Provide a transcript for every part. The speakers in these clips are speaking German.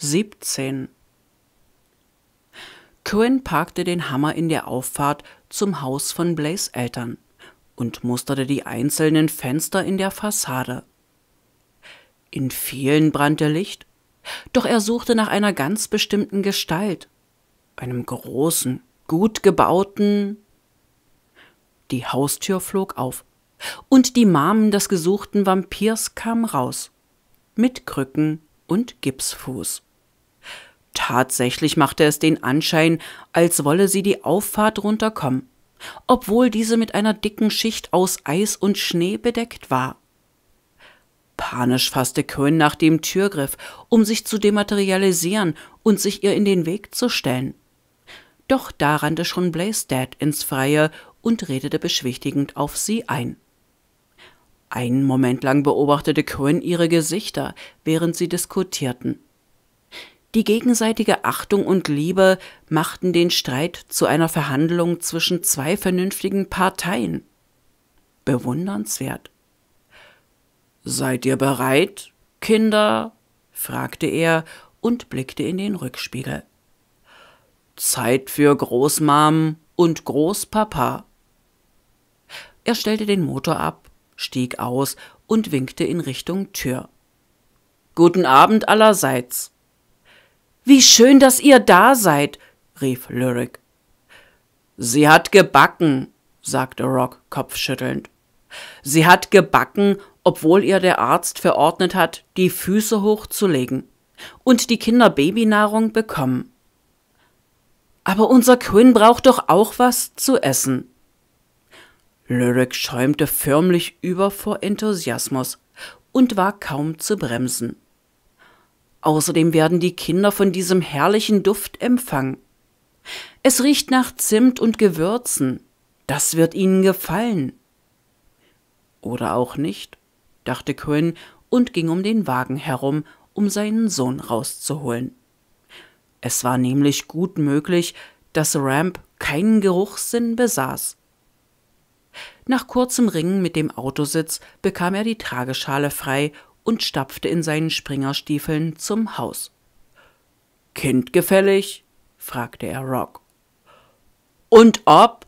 17 Quinn parkte den Hammer in der Auffahrt zum Haus von Blaze Eltern und musterte die einzelnen Fenster in der Fassade. In vielen brannte Licht, doch er suchte nach einer ganz bestimmten Gestalt, einem großen, gut gebauten. Die Haustür flog auf, und die Mamen des gesuchten Vampirs kamen raus, mit Krücken und Gipsfuß. Tatsächlich machte es den Anschein, als wolle sie die Auffahrt runterkommen, obwohl diese mit einer dicken Schicht aus Eis und Schnee bedeckt war. Panisch fasste Cohen nach dem Türgriff, um sich zu dematerialisieren und sich ihr in den Weg zu stellen. Doch da rannte schon Blaisdad ins Freie und redete beschwichtigend auf sie ein. Einen Moment lang beobachtete Cohen ihre Gesichter, während sie diskutierten. Die gegenseitige Achtung und Liebe machten den Streit zu einer Verhandlung zwischen zwei vernünftigen Parteien. Bewundernswert. Seid ihr bereit, Kinder? fragte er und blickte in den Rückspiegel. Zeit für Großmam und Großpapa. Er stellte den Motor ab, stieg aus und winkte in Richtung Tür. Guten Abend allerseits. Wie schön, dass ihr da seid, rief Lyric. Sie hat gebacken, sagte Rock kopfschüttelnd. Sie hat gebacken, obwohl ihr der Arzt verordnet hat, die Füße hochzulegen und die Kinder Babynahrung bekommen. Aber unser Quinn braucht doch auch was zu essen. Lyric schäumte förmlich über vor Enthusiasmus und war kaum zu bremsen. Außerdem werden die Kinder von diesem herrlichen Duft empfangen. Es riecht nach Zimt und Gewürzen. Das wird ihnen gefallen. Oder auch nicht, dachte Quinn und ging um den Wagen herum, um seinen Sohn rauszuholen. Es war nämlich gut möglich, dass Ramp keinen Geruchssinn besaß. Nach kurzem Ringen mit dem Autositz bekam er die Trageschale frei und stapfte in seinen Springerstiefeln zum Haus. Kind gefällig? fragte er Rock. Und ob?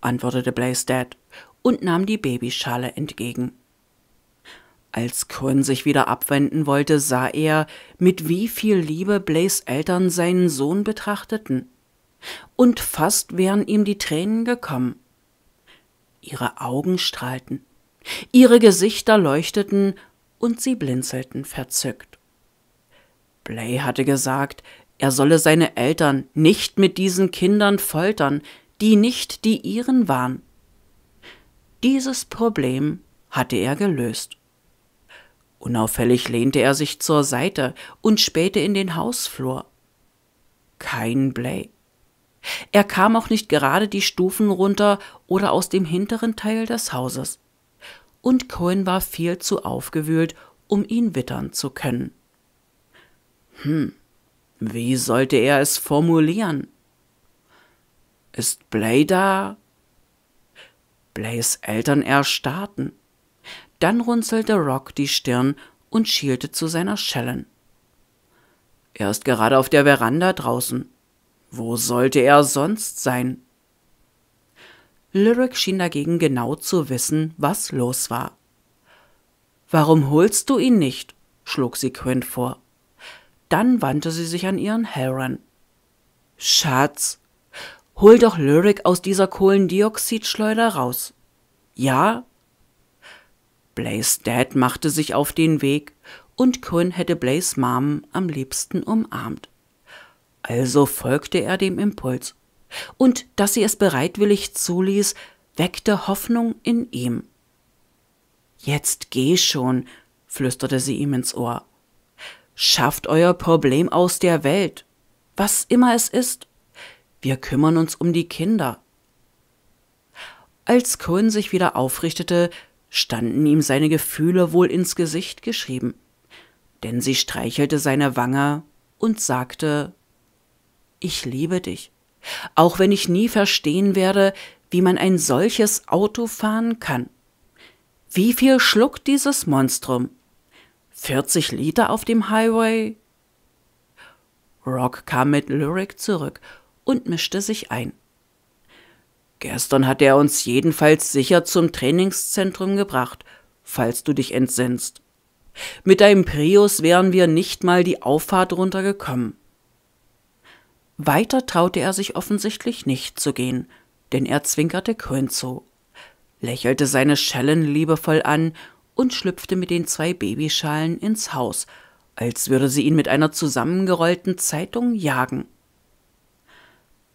antwortete Blaze Dad und nahm die Babyschale entgegen. Als Quinn sich wieder abwenden wollte, sah er, mit wie viel Liebe Blaze Eltern seinen Sohn betrachteten. Und fast wären ihm die Tränen gekommen. Ihre Augen strahlten, ihre Gesichter leuchteten und sie blinzelten verzückt. Blay hatte gesagt, er solle seine Eltern nicht mit diesen Kindern foltern, die nicht die ihren waren. Dieses Problem hatte er gelöst. Unauffällig lehnte er sich zur Seite und spähte in den Hausflur. Kein Blay. Er kam auch nicht gerade die Stufen runter oder aus dem hinteren Teil des Hauses und Cohen war viel zu aufgewühlt, um ihn wittern zu können. Hm, wie sollte er es formulieren? Ist Blay da? Blays Eltern erstarrten. Dann runzelte Rock die Stirn und schielte zu seiner Schellen. Er ist gerade auf der Veranda draußen. Wo sollte er sonst sein? Lyric schien dagegen genau zu wissen, was los war. Warum holst du ihn nicht? schlug sie Quint vor. Dann wandte sie sich an ihren Heron. Schatz, hol doch Lyric aus dieser Kohlendioxidschleuder raus. Ja? Blaze Dad machte sich auf den Weg und Quinn hätte Blaze Mom am liebsten umarmt. Also folgte er dem Impuls und dass sie es bereitwillig zuließ, weckte Hoffnung in ihm. Jetzt geh schon, flüsterte sie ihm ins Ohr. Schafft euer Problem aus der Welt, was immer es ist. Wir kümmern uns um die Kinder. Als Cohen sich wieder aufrichtete, standen ihm seine Gefühle wohl ins Gesicht geschrieben, denn sie streichelte seine Wange und sagte Ich liebe dich. Auch wenn ich nie verstehen werde, wie man ein solches Auto fahren kann. Wie viel schluckt dieses Monstrum? 40 Liter auf dem Highway? Rock kam mit Lyric zurück und mischte sich ein. Gestern hat er uns jedenfalls sicher zum Trainingszentrum gebracht, falls du dich entsinnst. Mit deinem Prius wären wir nicht mal die Auffahrt runtergekommen. Weiter traute er sich offensichtlich nicht zu gehen, denn er zwinkerte Cohen zu, lächelte seine Schellen liebevoll an und schlüpfte mit den zwei Babyschalen ins Haus, als würde sie ihn mit einer zusammengerollten Zeitung jagen.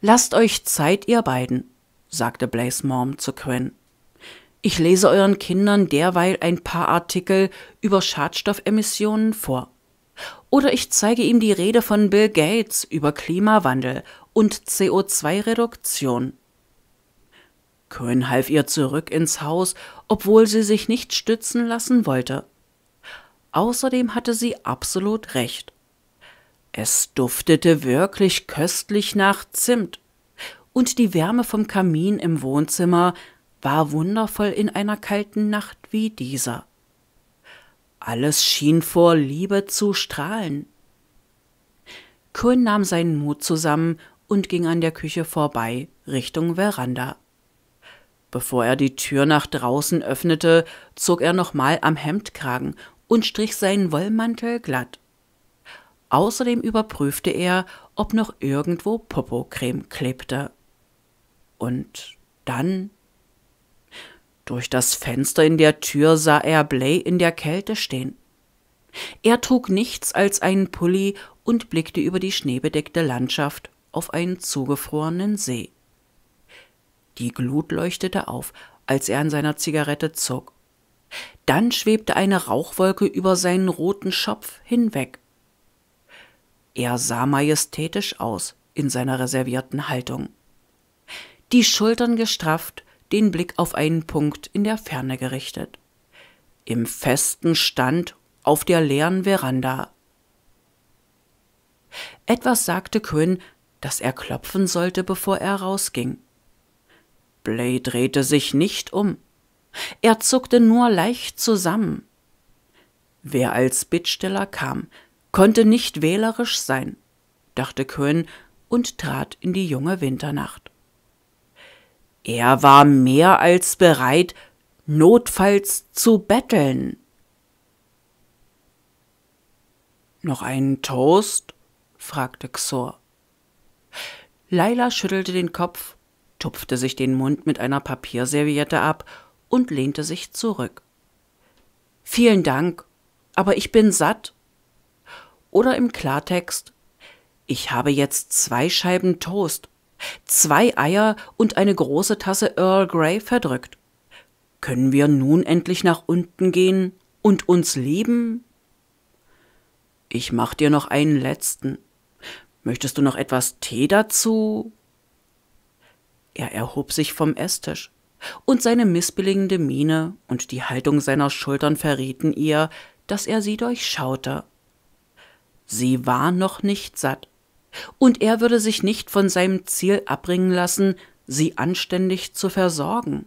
Lasst euch Zeit, ihr beiden, sagte Blaise Morm zu Quinn. Ich lese euren Kindern derweil ein paar Artikel über Schadstoffemissionen vor. Oder ich zeige ihm die Rede von Bill Gates über Klimawandel und CO2-Reduktion. Köhn half ihr zurück ins Haus, obwohl sie sich nicht stützen lassen wollte. Außerdem hatte sie absolut recht. Es duftete wirklich köstlich nach Zimt, und die Wärme vom Kamin im Wohnzimmer war wundervoll in einer kalten Nacht wie dieser. Alles schien vor Liebe zu strahlen. Cohen nahm seinen Mut zusammen und ging an der Küche vorbei, Richtung Veranda. Bevor er die Tür nach draußen öffnete, zog er nochmal am Hemdkragen und strich seinen Wollmantel glatt. Außerdem überprüfte er, ob noch irgendwo Popocreme klebte. Und dann durch das Fenster in der Tür sah er Blay in der Kälte stehen. Er trug nichts als einen Pulli und blickte über die schneebedeckte Landschaft auf einen zugefrorenen See. Die Glut leuchtete auf, als er an seiner Zigarette zog. Dann schwebte eine Rauchwolke über seinen roten Schopf hinweg. Er sah majestätisch aus in seiner reservierten Haltung. Die Schultern gestrafft, den Blick auf einen Punkt in der Ferne gerichtet. Im festen Stand auf der leeren Veranda. Etwas sagte Quinn, dass er klopfen sollte, bevor er rausging. Blay drehte sich nicht um. Er zuckte nur leicht zusammen. Wer als Bittsteller kam, konnte nicht wählerisch sein, dachte Quinn und trat in die junge Winternacht. Er war mehr als bereit, notfalls zu betteln. Noch einen Toast? fragte Xor. Leila schüttelte den Kopf, tupfte sich den Mund mit einer Papierserviette ab und lehnte sich zurück. Vielen Dank, aber ich bin satt. Oder im Klartext, ich habe jetzt zwei Scheiben Toast zwei Eier und eine große Tasse Earl Grey verdrückt. Können wir nun endlich nach unten gehen und uns lieben? Ich mach dir noch einen letzten. Möchtest du noch etwas Tee dazu? Er erhob sich vom Esstisch, und seine missbilligende Miene und die Haltung seiner Schultern verrieten ihr, dass er sie durchschaute. Sie war noch nicht satt, und er würde sich nicht von seinem Ziel abbringen lassen, sie anständig zu versorgen.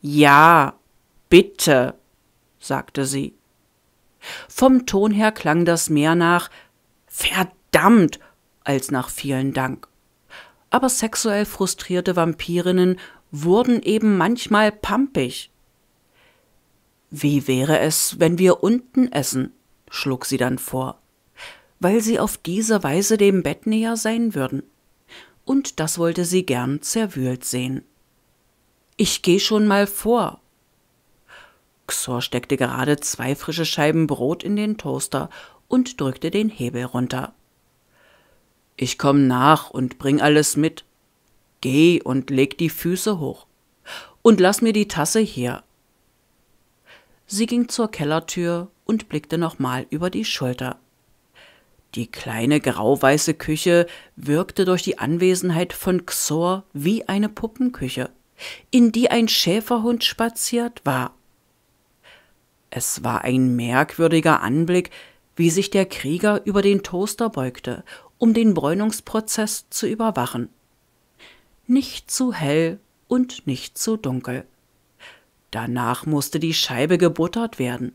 Ja, bitte, sagte sie. Vom Ton her klang das mehr nach verdammt als nach vielen Dank. Aber sexuell frustrierte Vampirinnen wurden eben manchmal pampig. Wie wäre es, wenn wir unten essen? schlug sie dann vor weil sie auf diese Weise dem Bett näher sein würden. Und das wollte sie gern zerwühlt sehen. Ich geh schon mal vor. Xor steckte gerade zwei frische Scheiben Brot in den Toaster und drückte den Hebel runter. Ich komm nach und bring alles mit. Geh und leg die Füße hoch. Und lass mir die Tasse hier. Sie ging zur Kellertür und blickte nochmal über die Schulter. Die kleine grauweiße Küche wirkte durch die Anwesenheit von Xor wie eine Puppenküche, in die ein Schäferhund spaziert war. Es war ein merkwürdiger Anblick, wie sich der Krieger über den Toaster beugte, um den Bräunungsprozess zu überwachen. Nicht zu hell und nicht zu dunkel. Danach musste die Scheibe gebuttert werden.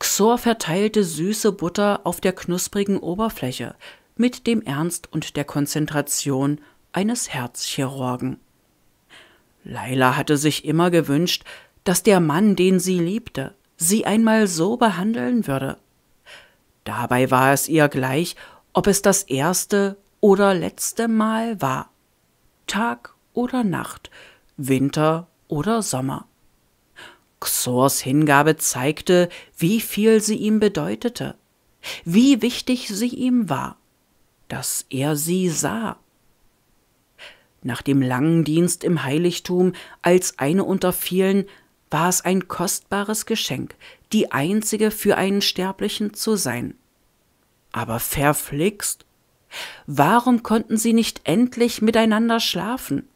Xor verteilte süße Butter auf der knusprigen Oberfläche mit dem Ernst und der Konzentration eines Herzchirurgen. Leila hatte sich immer gewünscht, dass der Mann, den sie liebte, sie einmal so behandeln würde. Dabei war es ihr gleich, ob es das erste oder letzte Mal war. Tag oder Nacht, Winter oder Sommer. Xors Hingabe zeigte, wie viel sie ihm bedeutete, wie wichtig sie ihm war, dass er sie sah. Nach dem langen Dienst im Heiligtum als eine unter vielen war es ein kostbares Geschenk, die einzige für einen Sterblichen zu sein. Aber verflixt? Warum konnten sie nicht endlich miteinander schlafen?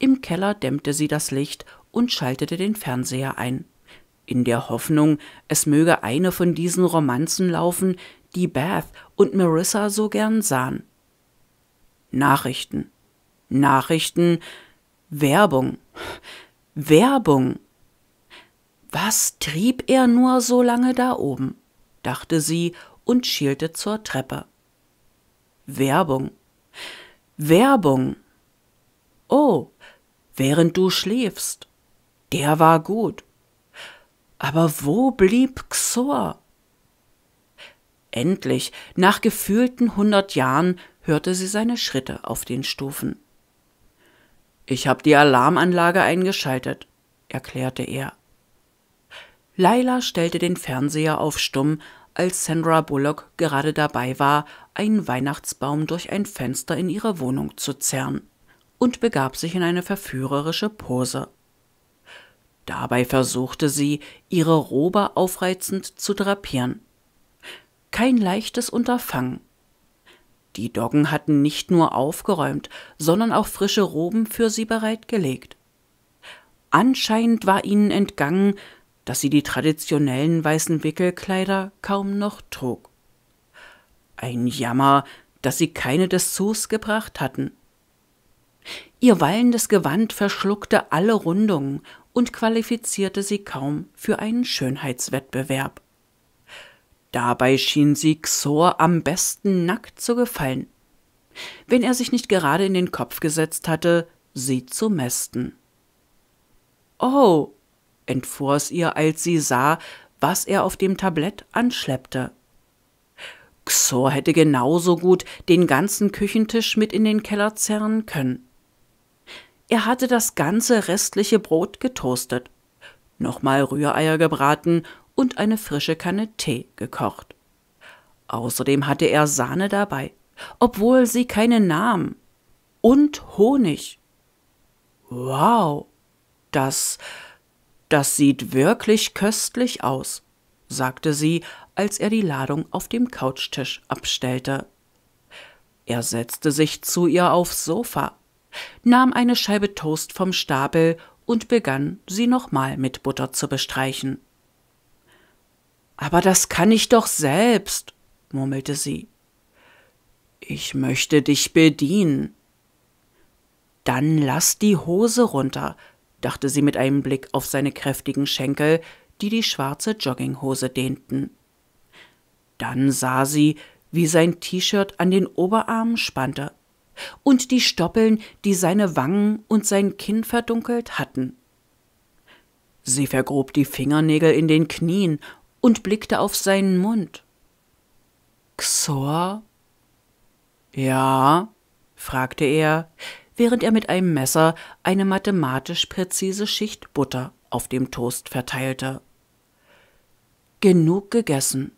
Im Keller dämmte sie das Licht und schaltete den Fernseher ein, in der Hoffnung, es möge eine von diesen Romanzen laufen, die Beth und Marissa so gern sahen. Nachrichten, Nachrichten, Werbung, Werbung. Was trieb er nur so lange da oben? dachte sie und schielte zur Treppe. Werbung. Werbung. Oh, während du schläfst. Der war gut. Aber wo blieb Xor? Endlich, nach gefühlten hundert Jahren, hörte sie seine Schritte auf den Stufen. Ich habe die Alarmanlage eingeschaltet, erklärte er. Leila stellte den Fernseher auf stumm, als Sandra Bullock gerade dabei war, einen Weihnachtsbaum durch ein Fenster in ihre Wohnung zu zerren, und begab sich in eine verführerische Pose. Dabei versuchte sie, ihre Robe aufreizend zu drapieren. Kein leichtes Unterfangen. Die Doggen hatten nicht nur aufgeräumt, sondern auch frische Roben für sie bereitgelegt. Anscheinend war ihnen entgangen, dass sie die traditionellen weißen Wickelkleider kaum noch trug. Ein Jammer, dass sie keine Dessous gebracht hatten. Ihr wallendes Gewand verschluckte alle Rundungen und qualifizierte sie kaum für einen Schönheitswettbewerb. Dabei schien sie Xor am besten nackt zu gefallen, wenn er sich nicht gerade in den Kopf gesetzt hatte, sie zu mästen. Oh, entfuhr es ihr, als sie sah, was er auf dem Tablett anschleppte. Xor hätte genauso gut den ganzen Küchentisch mit in den Keller zerren können. Er hatte das ganze restliche Brot getoastet, nochmal Rühreier gebraten und eine frische Kanne Tee gekocht. Außerdem hatte er Sahne dabei, obwohl sie keinen nahm. Und Honig. Wow, das, das sieht wirklich köstlich aus, sagte sie, als er die Ladung auf dem Couchtisch abstellte. Er setzte sich zu ihr aufs Sofa nahm eine Scheibe Toast vom Stapel und begann, sie nochmal mit Butter zu bestreichen. Aber das kann ich doch selbst, murmelte sie. Ich möchte dich bedienen. Dann lass die Hose runter, dachte sie mit einem Blick auf seine kräftigen Schenkel, die die schwarze Jogginghose dehnten. Dann sah sie, wie sein T-Shirt an den Oberarmen spannte und die Stoppeln, die seine Wangen und sein Kinn verdunkelt hatten. Sie vergrub die Fingernägel in den Knien und blickte auf seinen Mund. Xor? Ja? fragte er, während er mit einem Messer eine mathematisch präzise Schicht Butter auf dem Toast verteilte. Genug gegessen.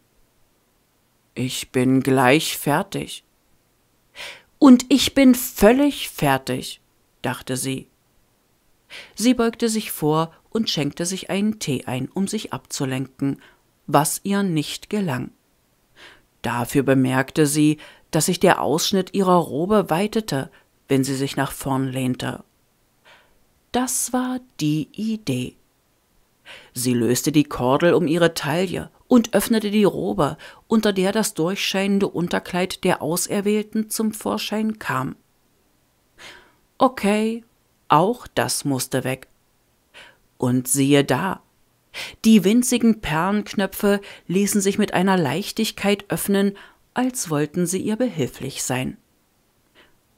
Ich bin gleich fertig. Und ich bin völlig fertig, dachte sie. Sie beugte sich vor und schenkte sich einen Tee ein, um sich abzulenken, was ihr nicht gelang. Dafür bemerkte sie, dass sich der Ausschnitt ihrer Robe weitete, wenn sie sich nach vorn lehnte. Das war die Idee. Sie löste die Kordel um ihre Taille und öffnete die Robe, unter der das durchscheinende Unterkleid der Auserwählten zum Vorschein kam. Okay, auch das musste weg. Und siehe da, die winzigen Perlenknöpfe ließen sich mit einer Leichtigkeit öffnen, als wollten sie ihr behilflich sein.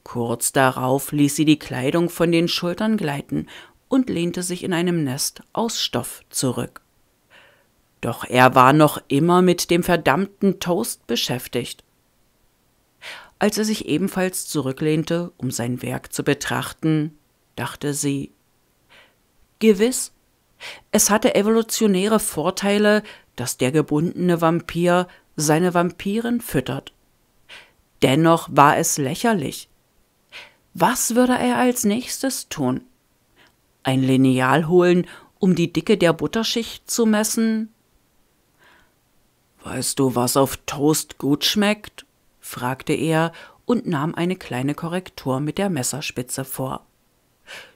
Kurz darauf ließ sie die Kleidung von den Schultern gleiten und lehnte sich in einem Nest aus Stoff zurück. Doch er war noch immer mit dem verdammten Toast beschäftigt. Als er sich ebenfalls zurücklehnte, um sein Werk zu betrachten, dachte sie Gewiss, es hatte evolutionäre Vorteile, dass der gebundene Vampir seine Vampiren füttert. Dennoch war es lächerlich. Was würde er als nächstes tun? ein Lineal holen, um die Dicke der Butterschicht zu messen? Weißt du, was auf Toast gut schmeckt? fragte er und nahm eine kleine Korrektur mit der Messerspitze vor.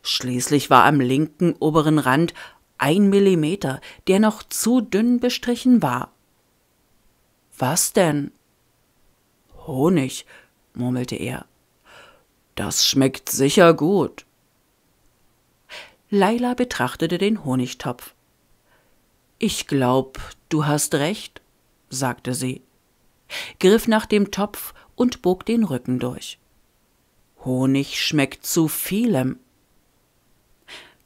Schließlich war am linken oberen Rand ein Millimeter, der noch zu dünn bestrichen war. Was denn? Honig, murmelte er. Das schmeckt sicher gut. Leila betrachtete den Honigtopf. Ich glaub, du hast recht, sagte sie, griff nach dem Topf und bog den Rücken durch. Honig schmeckt zu vielem.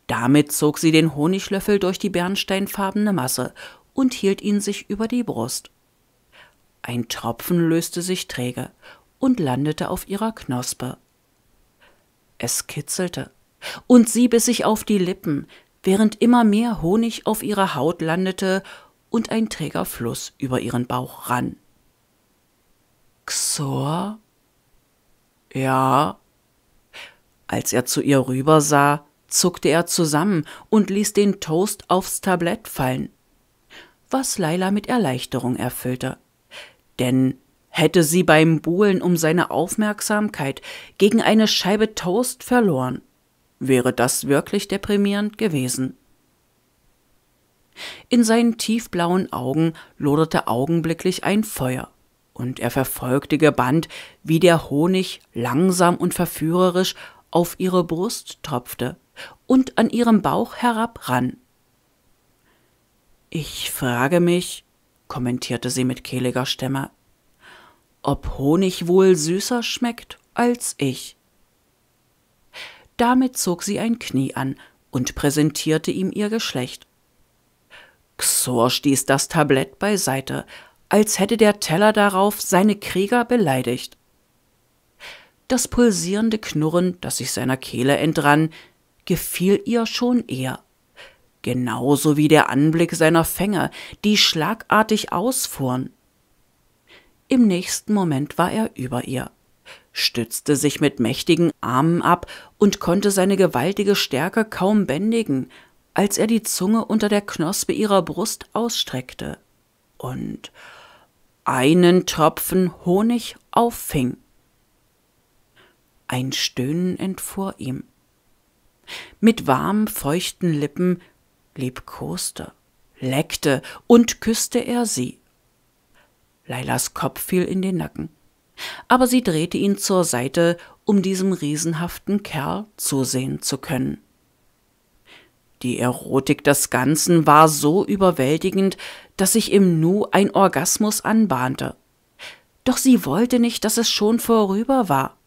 Damit zog sie den Honiglöffel durch die bernsteinfarbene Masse und hielt ihn sich über die Brust. Ein Tropfen löste sich träge und landete auf ihrer Knospe. Es kitzelte und sie biss sich auf die Lippen, während immer mehr Honig auf ihrer Haut landete und ein träger Fluss über ihren Bauch rann. Xor? Ja. Als er zu ihr rübersah, zuckte er zusammen und ließ den Toast aufs Tablett fallen, was Leila mit Erleichterung erfüllte. Denn hätte sie beim Buhlen um seine Aufmerksamkeit gegen eine Scheibe Toast verloren, wäre das wirklich deprimierend gewesen. In seinen tiefblauen Augen loderte augenblicklich ein Feuer, und er verfolgte gebannt, wie der Honig langsam und verführerisch auf ihre Brust tropfte und an ihrem Bauch herabrann. Ich frage mich, kommentierte sie mit kehliger Stimme, ob Honig wohl süßer schmeckt als ich. Damit zog sie ein Knie an und präsentierte ihm ihr Geschlecht. Xor stieß das Tablett beiseite, als hätte der Teller darauf seine Krieger beleidigt. Das pulsierende Knurren, das sich seiner Kehle entrann, gefiel ihr schon eher. Genauso wie der Anblick seiner Fänge, die schlagartig ausfuhren. Im nächsten Moment war er über ihr stützte sich mit mächtigen Armen ab und konnte seine gewaltige Stärke kaum bändigen, als er die Zunge unter der Knospe ihrer Brust ausstreckte und einen Tropfen Honig auffing. Ein Stöhnen entfuhr ihm. Mit warm, feuchten Lippen liebkoste, leckte und küßte er sie. Leilas Kopf fiel in den Nacken aber sie drehte ihn zur Seite, um diesem riesenhaften Kerl zusehen zu können. Die Erotik des Ganzen war so überwältigend, dass sich im Nu ein Orgasmus anbahnte. Doch sie wollte nicht, dass es schon vorüber war.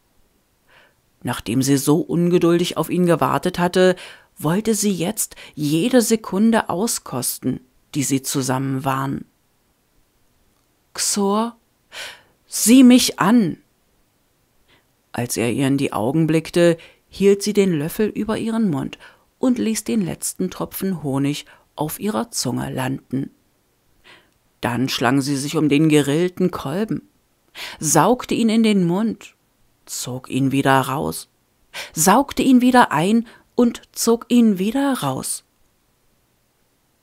Nachdem sie so ungeduldig auf ihn gewartet hatte, wollte sie jetzt jede Sekunde auskosten, die sie zusammen waren. Xor Sieh mich an! Als er ihr in die Augen blickte, hielt sie den Löffel über ihren Mund und ließ den letzten Tropfen Honig auf ihrer Zunge landen. Dann schlang sie sich um den gerillten Kolben, saugte ihn in den Mund, zog ihn wieder raus, saugte ihn wieder ein und zog ihn wieder raus.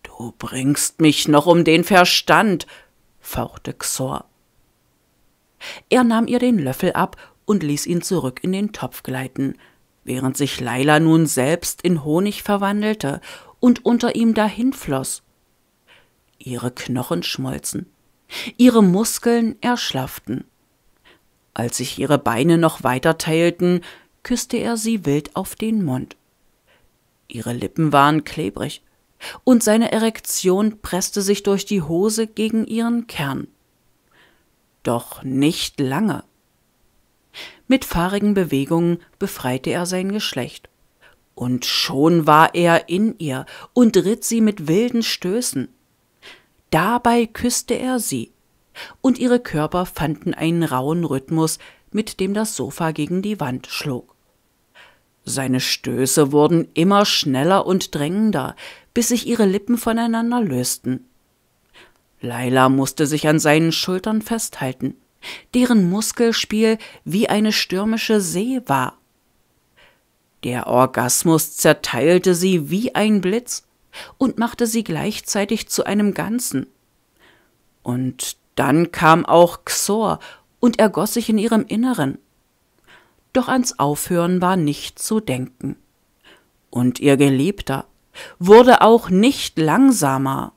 Du bringst mich noch um den Verstand, fauchte Xor. Er nahm ihr den Löffel ab und ließ ihn zurück in den Topf gleiten, während sich Leila nun selbst in Honig verwandelte und unter ihm dahinfloß. Ihre Knochen schmolzen, ihre Muskeln erschlafften. Als sich ihre Beine noch weiter teilten, küsste er sie wild auf den Mund. Ihre Lippen waren klebrig, und seine Erektion presste sich durch die Hose gegen ihren Kern doch nicht lange. Mit fahrigen Bewegungen befreite er sein Geschlecht. Und schon war er in ihr und ritt sie mit wilden Stößen. Dabei küsste er sie, und ihre Körper fanden einen rauen Rhythmus, mit dem das Sofa gegen die Wand schlug. Seine Stöße wurden immer schneller und drängender, bis sich ihre Lippen voneinander lösten. Leila musste sich an seinen Schultern festhalten, deren Muskelspiel wie eine stürmische See war. Der Orgasmus zerteilte sie wie ein Blitz und machte sie gleichzeitig zu einem Ganzen. Und dann kam auch Xor und ergoss sich in ihrem Inneren. Doch ans Aufhören war nicht zu denken. Und ihr Geliebter wurde auch nicht langsamer.